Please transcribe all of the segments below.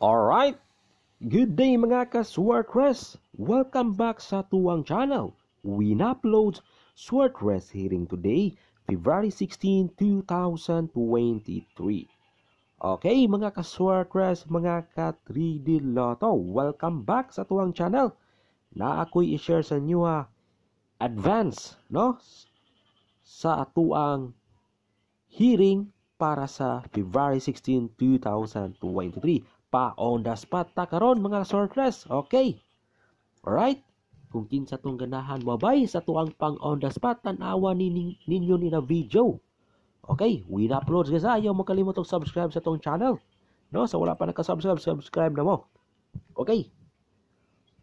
Alright, good day mga ka-Swordress! Welcome back sa tuwang channel. We upload Swordress hearing today, February 16, 2023. Okay mga ka-Swordress, mga ka-3D Lotto, welcome back sa tuwang channel. Na ako'y i-share sa inyo ha, ah, advance, no? Sa atuang hearing para sa February 16, 2023 pa on the spot ta karon mga sortress. Okay? right Kung kinsa tong ganahan mo bay sa tuang pang on the spot tanawa ninyo ni na video. Okay, we upload guys ayaw mo og subscribe sa tong channel. No, sa so, wala pa naka-subscribe, subscribe na mo. Okay.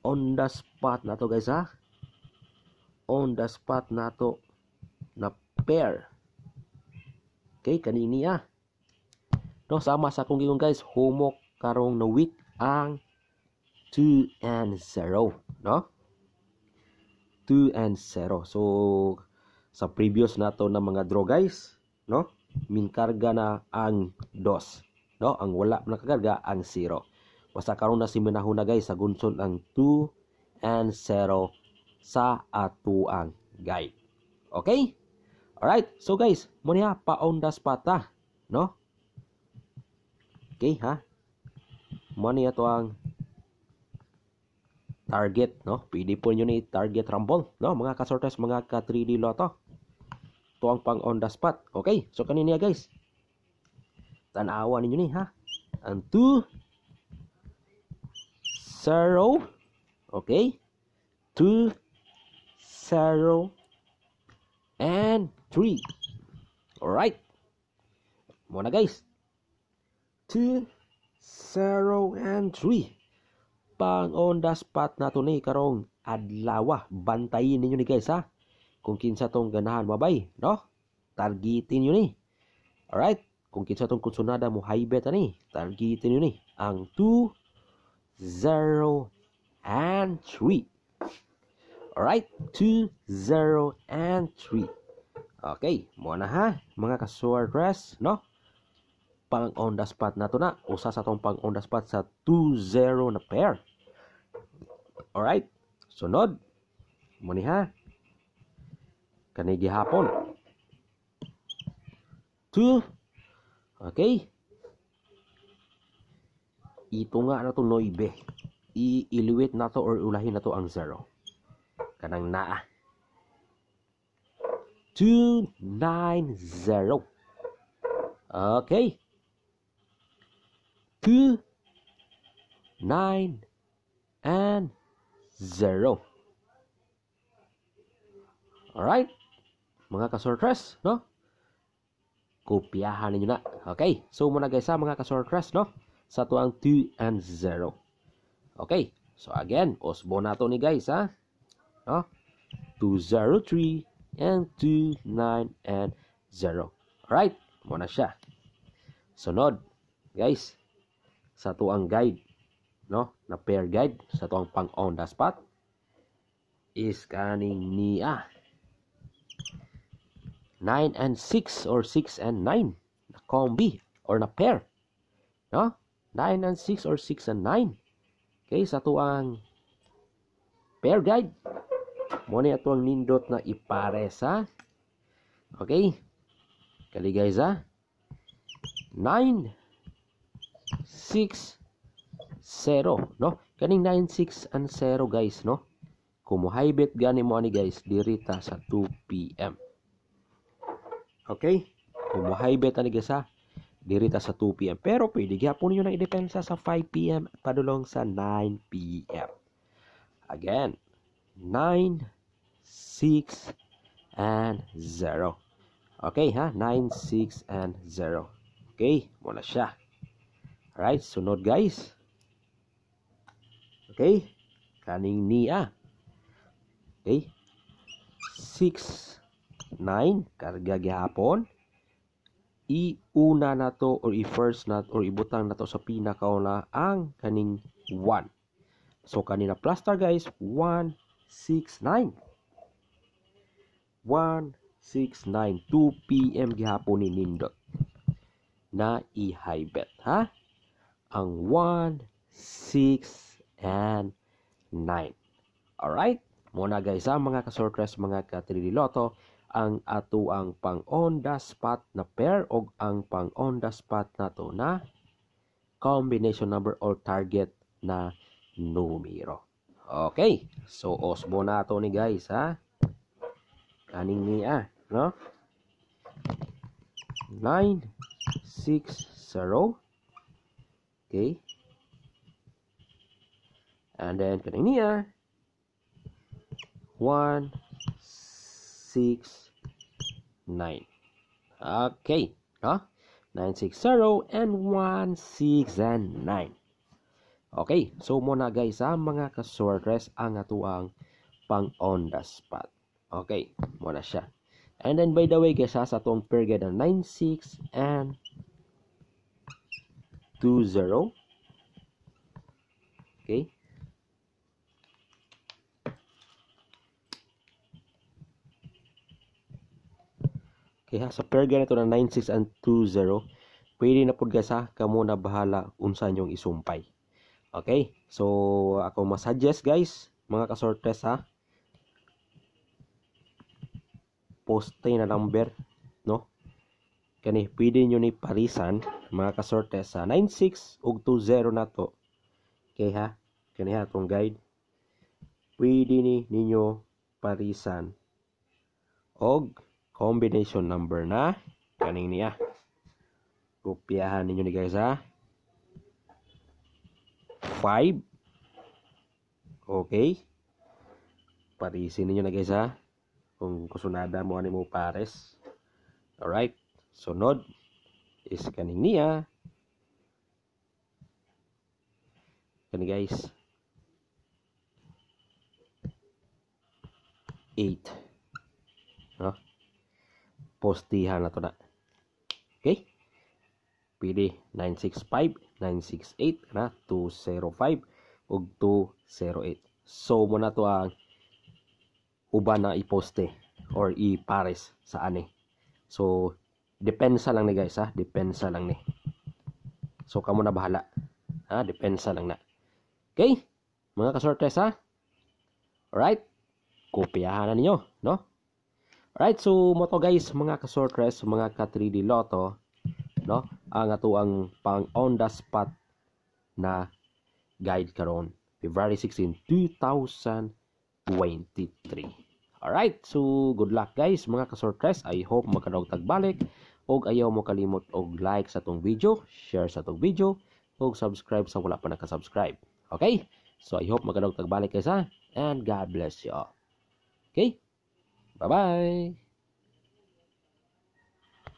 On the spot na to guys ha. On the spot na to na pair. Okay, kanini ah. No, sama sa kung guys, humok karong na week ang 2 and 0, no? 2 and 0. So, sa previous nato na mga draw guys, no? Min karga na ang 2, no? Ang wala na kakarga ang 0. Basta karong na si Minahuna guys, sa gunson ang 2 and 0 sa atuang guide. Okay? Alright, so guys, mo niya pa on the spot ha, no? Okay ha? money ato ang target no pwede po nyo ni target rumble no mga kasortes mga ka 3D loto to ang pang on the spot okay so kanina guys tanawa ninyo ni ha ang 2 0 okay 2 0 and 3 all alright muna guys 2 0 and 3. Pang on the spot na ni karong adlaw. Bantayin ninyo ni guys ha. Kung kinsa tong ganahan mabay, no? Targetin yun ni. Alright? Kung kinsa tong kunsunada mo high bet ani, targetin yun ni. Ang 2, 0, and 3. Alright? 2, 0, and 3. Okay, mo na ha, mga ka no? pang on the spot nato na usa sa tong pang on the spot sa 2-0 na pair alright sunod mo ni ha kani gihapon 2 okay ito nga na to 9 iiluwit na to or ulahin na to ang 0 kanang naa 290 Okay. 2, 9, and 0. Alright? Mga kasortres, no? Kopyahan ninyo na. Okay. So, muna guys ha, mga kasortres, no? Sa tuang 2 and 0. Okay. So, again, osbo na ni guys, ha? No? 203 and 2, 9, and 0. Alright? Muna siya. Sunod. Guys, sa tuang guide no na pair guide sa tuang pang on the spot is kaning niya 9 and 6 or 6 and 9 na combi or na pair no 9 and 6 or 6 and 9 okay sa tuang pair guide mo ni atuang nindot na ipare sa okay kali guys ah 9 960, no? Kaning 96 and 0 guys, no? Kumuhaybit gani mo ani guys dirita sa 2 PM. Okay? Kumuhaybit ani guys ha dirita sa 2 PM. Pero pwede gyapon niyo nang idepensa sa 5 PM padulong sa 9 PM. Again, 9 6 and 0. Okay ha, 9 6 and 0. Okay, mo na siya. Right, sunod guys. Okay? Kaning niya. Ah. Okay? 6, 9, karga gihapon. Iuna na to or i-first na or ibutang na to sa pinakauna ang kaning 1. So, kanina plaster guys, 1, 6, 9. 1, 6, 9, 2 p.m. gihapon ni Nindot na i-high bet. Ha? ang 1, 6, and 9. Alright? Muna guys ang mga kasortres mga katrililoto ang ato ang pang-on the spot na pair o ang pang-on the spot to na combination number or target na numero. Okay. So, osbo na ito ni guys, ha? Kaning niya, ah, no? 9, 6, 0, Okay? And then Canania 1 6 9. Okay, no? 960 and 1 6 and 9. Okay, so muna guys sa mga kasortres ang atuang pang on the spot. Okay, muna siya. And then by the way guys ha, sa itong period ng 9, 6, and 20 okay okay ha sa pair ganito na 96 and 20 pwede na pud guys ha kamo na bahala unsa nyong isumpay okay so ako masuggest guys mga kasortes ha poste na number no kani pwede nyo ni parisan mga kasorte sa 96 ug 20 na to kay ha kaniha tong guide pwede ni ninyo parisan og combination number na kaning niya kopyahan ninyo ni guys ha 5 okay parisin ninyo na guys ha kung kusunada mo ani mo pares All right. sunod is kaning niya kani guys 8 no? postihan na to na okay pili 965 968 na 205 ug 208 so mo na to ang uban na iposte or ipares sa ani so Depensa lang ni guys ha. Depensa lang ni. So kamo na bahala. Ha, depensa lang na. Okay? Mga kasortes ha. Alright? Kopyahan na ninyo, no? Alright, so mo guys, mga kasortres, mga ka 3D loto no? Ang ato ang pang on the spot na guide karon February 16, 2023. Alright, so good luck guys mga kasortres. I hope magkanaog tagbalik og ayaw mo kalimot og like sa tong video, share sa tong video, og subscribe sa wala pa naka-subscribe. Okay? So I hope magandang tagbalik kayo sa and God bless you all. Okay? Bye-bye.